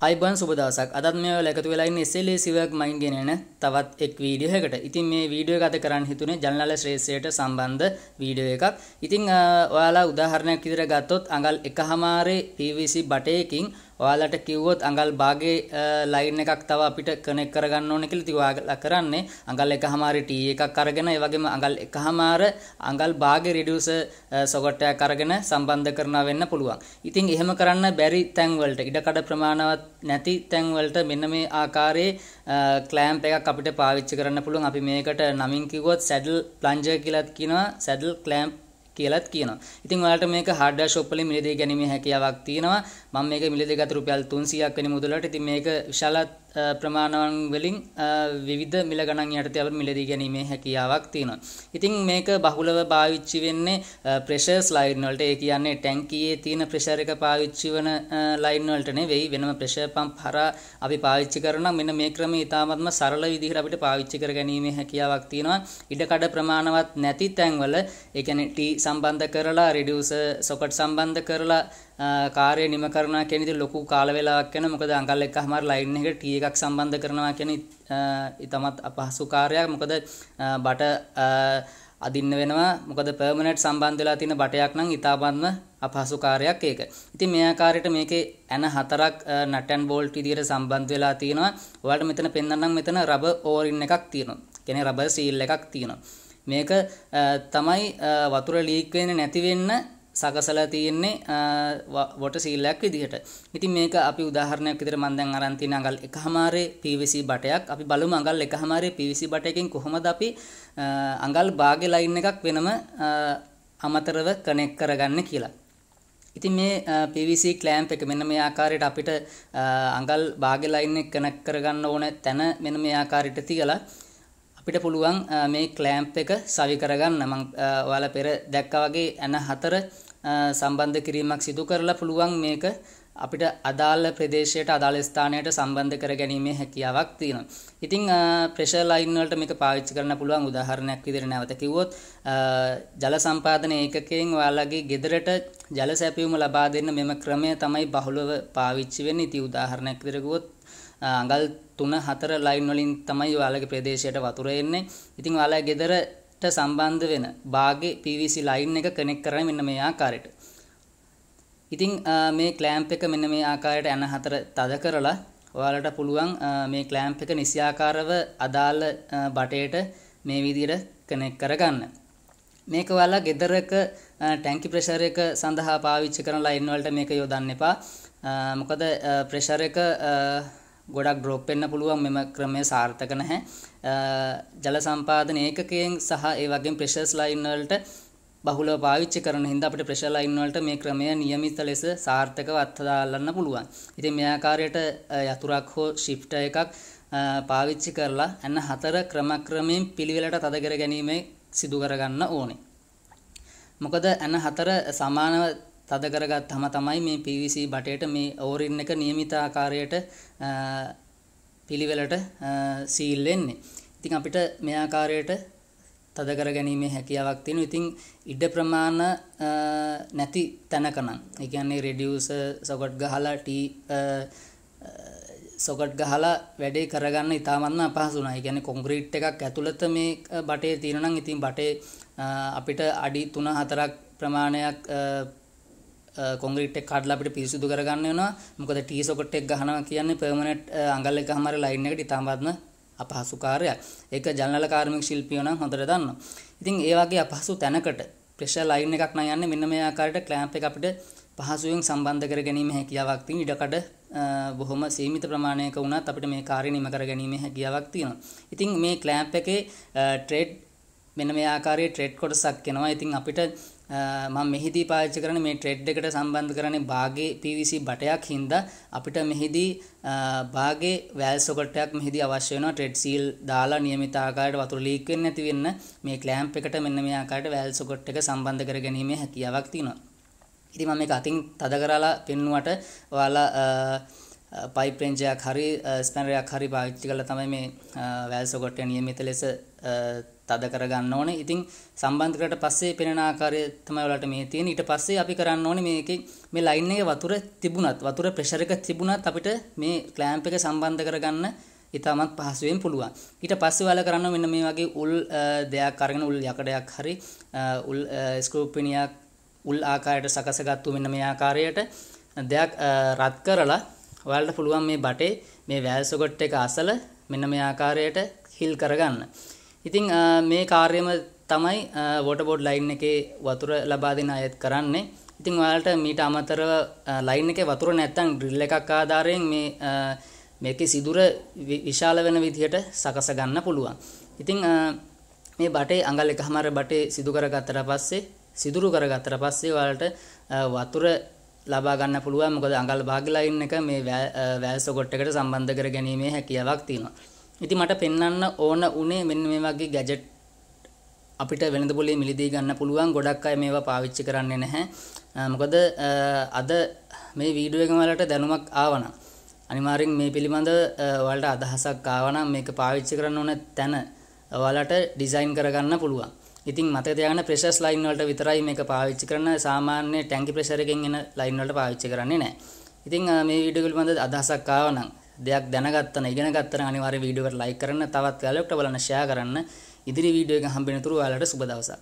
අයිබන් සුබ දවසක් අදත් මේ ඔයාලා එකතු වෙලා ඉන්නේ SLA සිවර්ක් මයින් ගෙනෙන තවත් එක් වීඩියෝ එකකට. ඉතින් මේ වීඩියෝ එක අද කරන්න හිතුනේ ජනනල ශ්‍රේෂ්ඨයට සම්බන්ධ වීඩියෝ එකක්. ඉතින් ඔයාලා උදාහරණයක් විදිහට ගත්තොත් අඟල් 1 හමාරේ PVC බටයකින් ඔයාලට කිව්වොත් අඟල් භාගේ ලයින් එකක් තව අපිට කනෙක් කරගන්න ඕන කියලා ඉතින් ඔයාලා කරන්නේ අඟල් එකමාරි T එකක් අරගෙන ඒ වගේම අඟල් එකමාර අඟල් භාගේ රිඩියුසර් සොකට් එකක් අරගෙන සම්බන්ධ කරනවා වෙන්න පුළුවන්. ඉතින් එහෙම කරන්න බැරි තැන් වලට ඉඩකඩ ප්‍රමාණවත් නැති තැන් වලට මෙන්න මේ ආකාරයේ ක්ලෑම්ප් එකක් අපිට පාවිච්චි කරන්න පුළුවන්. අපි මේකට නමින් කිව්වොත් සැඩල් ප්ලන්ජර් කියලා කියනවා. සැඩල් ක්ලෑම්ප් කියලත් කියන ඉතින් ඔයාලට මේක හඩ ශොප්පල මිලදී ගැනීම හැකියාවක් තියෙනවා මම මේක මිලදී ගත රුපියල් 300ක් වෙන මුදලට ඉතින් මේක විශාලත් ප්‍රමාණවන් වලින් විවිධ මිල ගණන් යටතේ අපිට මිලදී ගැනීමේ හැකියාවක් තියෙනවා. ඉතින් මේක බහුලව පාවිච්චි වෙන්නේ ප්‍රෙෂර් ස්ලයිඩ් වලට. ඒ කියන්නේ ටැංකියේ තියෙන ප්‍රෙෂර් එක පාවිච්චි වෙන ලයින් වලට නෙවෙයි වෙනම ප්‍රෙෂර් පම්ප් හරහා අපි පාවිච්චි කරන මෙන්න මේ ක්‍රමය ඉතාමත්ම සරල විදිහට අපිට පාවිච්චි කර ගැනීමේ හැකියාවක් තියෙනවා. ඉඩ කඩ ප්‍රමාණවත් නැති තැන්වල ඒ කියන්නේ T සම්බන්ධ කරලා රිඩියුසර් සොකට් සම්බන්ධ කරලා කාර්ය නිම කරනවා කියන ඉතින් ලොකු කාල වේලාවක් යනවා මොකද අඟල් එකමාර ලයින් එකට ටී එකක් සම්බන්ධ කරනවා කියන ඉතමත් අපහසු කාර්යයක් මොකද බට අදින්න වෙනවා මොකද පර්මනන්ට් සම්බන්ධ වෙලා තියෙන බටයක් නම් ඉතාමත්ම අපහසු කාර්යයක් ඒක. ඉතින් මේ ආකාරයට මේකේ ඇන හතරක් නට් ඇන් බෝල්ට් විදියට සම්බන්ධ වෙලා තියෙනවා. ඔයාලට මෙතන පෙන්වන්නම් මෙතන රබර් ඕරින් එකක් තියෙනවා. කියන්නේ රබර් සීල් එකක් තියෙනවා. මේක තමයි වතුර ලීක් වෙන්නේ නැති වෙන්න සකසලා තියෙන්නේ වොට සීල්ලයක් විදිහට. ඉතින් මේක අපි උදාහරණයක් විදිහට මම දැන් අරන් තියෙන අඟල් එකහමාරේ PVC බටයක්. අපි බලමු අඟල් එකහමාරේ PVC බටයකින් කොහොමද අපි අඟල් භාගේ ලයින් එකක් වෙනම අමතරව කනෙක් කරගන්න කියලා. ඉතින් මේ PVC ක්ලෑම්ප් එක මෙන්න මේ ආකාරයට අපිට අඟල් භාගේ ලයින් එක කනෙක් කරගන්න ඕන තැන මෙන්න මේ ආකාරයට තියලා අපිට පුළුවන් මේ ක්ලෑම්ප් එක සවි කරගන්න මම ඔයාලා පෙර දැක්කා වගේ ඇන හතර සම්බන්ධ කිරීමක් සිදු කරලා පුළුවන් මේක අපිට අදාළ ප්‍රදේශයට අදාළ ස්ථානයට සම්බන්ධ කර ගැනීමේ හැකියාවක් තියෙනවා. ඉතින් ප්‍රෙෂර් ලයින් වලට මේක පාවිච්චි කරන්න පුළුවන් උදාහරණයක් විදිහට නැවත කිව්වොත් ජල සම්පාදන ඒකකයෙන් ඔයාලගේ ගෙදරට ජල සැපයුම ලබා දෙන්න මෙම ක්‍රමය තමයි බහුලව පාවිච්චි වෙන්නේ. ඉතින් උදාහරණයක් විදිහට කිව්වොත් අඟල් 3 4 ලයින් වලින් තමයි ඔයාලගේ ප්‍රදේශයට වතුර එන්නේ. ඉතින් ඔයාලා ගෙදර ට සම්බන්ධ වෙන බාගේ PVC ලයින් එක කනෙක් කරන මෙන්න මේ ආකාරයට. ඉතිං මේ කලෑම්ප එක මෙන්න මේ ආකාරයට ඇන හතර තද කරලා ඔයාලට පුළුවන් මේ කලෑම්ප එක නිසියාකාරව අදාළ බටයට මේ විදිර කනෙක් කරගන්න. මේක වලා ගෙදරක ටැංකි ප්‍රශර එක සඳහා පාවිච්චි කරලා ඉන්නවලට මේක යොදන්න එපා මොකද ප්‍රශර එක ගොඩක් ඩ්‍රෝප් වෙන්න පුළුවන් මෙම ක්‍රමය සාර්ථක නැහැ ජල සම්පාදන ඒකකයෙන් සහ ඒ වගේ ප්‍රෙෂර්ස් ලයින් වලට බහුලව පාවිච්චි කරන හින්දා අපිට ප්‍රෙෂර් ලයින් වලට මේ ක්‍රමය નિયમિત ලෙස සාර්ථකව අත්හදාගන්න පුළුවන්. ඉතින් මේ ආකාරයට යතුරක් හෝ shift එකක් පාවිච්චි කරලා අන්න හතර ක්‍රමක්‍රමයෙන් පිළිවෙලට තද කර ගැනීම සිදු කරගන්න ඕනේ. මොකද අන්න හතර සමානව තද කරගත්තාම තමයි මේ PVC බටයට මේ ඕරින් එක નિયમિત ආකාරයට පිළිවෙලට සීල් වෙන්නේ. ඉතින් අපිට මේ ආකාරයට තද කර ගැනීමේ හැකියාවක් තියෙනවා. ඉතින් ඉඩ ප්‍රමාණ නැති තැනක නම්, ඒ කියන්නේ රිඩියුසර් සොකට් ගහලා ටී සොකට් ගහලා වැඩේ කරගන්න ඉතාමත්ම අපහසු නයි. කියන්නේ කොන්ක්‍රීට් එකක් ඇතුළත මේ බටේ තියෙන නම් ඉතින් බටේ අපිට අඩි 3 4ක් ප්‍රමාණයක් කොග්‍රීට් කඩලා අපිට පිරිසිදු කරගන්න වෙනවා මොකද ටී සොකට් එක ගහනවා කියන්නේ පර්මනන්ට් අඟල් එක හමාර ලයින් එකට ඉතාමත්ම අපහසු කාර්යයක්. ඒක ජනනල කාර්මික ශිල්පියෝ නම් හොඳට දන්නවා. ඉතින් ඒ වගේ අපහසු තැනකට ප්‍රෙෂර් ලයින් එකක් නම් යන්නේ මෙන්න මේ ආකාරයට ක්ලෑම්ප් එක අපිට පහසුවෙන් සම්බන්ධ කර ගැනීම හැකියාවක් තියෙන ඉඩකඩ බොහොම සීමිත ප්‍රමාණයක වුණත් අපිට මේ කාර්ය නිම කර ගැනීම හැකියාවක් තියෙනවා. ඉතින් මේ ක්ලෑම්ප් එකේ ට්‍රේඩ් මෙන්න මේ ආකාරයේ ට්‍රේඩ් කොටසක් එනවා. ඉතින් අපිට මම මෙහිදී පාවිච්චි කරන්නේ මේ ට්‍රෙඩ් එකට සම්බන්ධ කරන්නේ බාගේ PVC බටයක් හින්දා අපිට මෙහිදී බාගේ වැල් සොකට්ටයක් මෙහිදී අවශ්‍ය වෙනවා ට්‍රෙඩ් සීල් දාලා නියමිත ආකාරයට වතුර ලීක් වෙන්නේ නැති වෙන්න මේ ක්ලෑම්ප් එකට මෙන්න මේ ආකාරයට වැල් සොකට් එක සම්බන්ධ කර ගැනීමේ හැකියාවක් තියෙනවා. ඉතින් මම මේක අතින් තද කරලා පෙන්නුවට ඔයාලා පයිපෙන්ජයක් හරි ස්පැනරයක් හරි පාච්චි කල තමයි මේ වැෑල්සොකොට්ට නියමිත ලෙස තද කරගන්න ඕනේ ඉතිං සම්බන්ධකට පස්සේ පෙනනාකාරය තමයි වලට මේ තියෙන ඊට පස්සේ අපි කරන්න ඕනේ මේක මේ ලයින් එක වතුර තිබුණත් වතුර ප්‍රෙෂර් එක තිබුණත් අපිට මේ ක්ලෑම්ප් එක සම්බන්ධ කරගන්න ඉතාමත් පහසුවෙන් පුළුවන් ඊට පස්සේ ඔයාලා කරන්න මෙන්න මේ වගේ උල් දෙයක් අරගෙන උල් යකඩයක් හරි උල් ස්ක්‍රූපිනියක් උල් ආකාරයට සකසගත්තු මෙන්න මේ ආකාරයට දෙයක් රත් කරලා ඔයාලට පුළුවන් මේ බටේ මේ වැල්සොකොට් එක අසල මෙන්න මේ ආකාරයට හිල් කරගන්න. ඉතින් මේ කාර්යම තමයි වොටබෝඩ් ලයින් එකේ වතුර ලබා දෙන අයත් කරන්නේ. ඉතින් ඔයාලට මීට අමතරව ලයින් එකේ වතුර නැත්තම් ඩ්‍රිල් එකක් ආධාරයෙන් මේ මේකේ සිදුර විශාල වෙන විදිහට සකස ගන්න පුළුවන්. ඉතින් මේ බටේ අඟල් එකමාර බටේ සිදු කරගත්තට පස්සේ සිදුරු කරගත්තට පස්සේ ඔයාලට වතුර ලබා ගන්න පුළුවන් මොකද අඟල් භාගලා ඉන්න එක මේ වැල් සොකොට් එකට සම්බන්ධ කර ගැනීමේ හැකියාවක් තියෙනවා. ඉතින් මට පෙන්වන්න ඕන උනේ මෙන්න මේ වගේ ගැජට් අපිට වෙළඳ පොලේ මිලදී ගන්න පුළුවන් ගොඩක් අය මේවා පාවිච්චි කරන්නේ නැහැ. මොකද අද මේ වීඩියෝ එක වලට දැනුමක් ආවනම් අනිවාර්යෙන් මේ පිළිබඳව ඔයාලට අදහසක් ආවනම් මේක පාවිච්චි කරන්න ඕන තැන ඔයාලට ඩිසයින් කරගන්න පුළුවන්. ඉතින් මතක තියාගන්න ප්‍රෙෂර්ස් ලයින් වලට විතරයි මේක පාවිච්චි කරන්න සාමාන්‍ය ටැංකි ප්‍රෙෂර් එකෙන් එන ලයින් වලට පාවිච්චි කරන්නේ නැහැ. ඉතින් මේ වීඩියෝ පිළිබඳ අදහසක් ආවා නම් දෙයක් දැනගත්තන ඉගෙන ගත්තන අනිවාර්ය වීඩියෝ එකට ලයික් කරන්න තවත් යාළුවෙක්ට බලන්න ෂෙයා කරන්න ඉදිරි වීඩියෝ එක හම්බෙන තුරු ඔයාලට සුබ දවසක්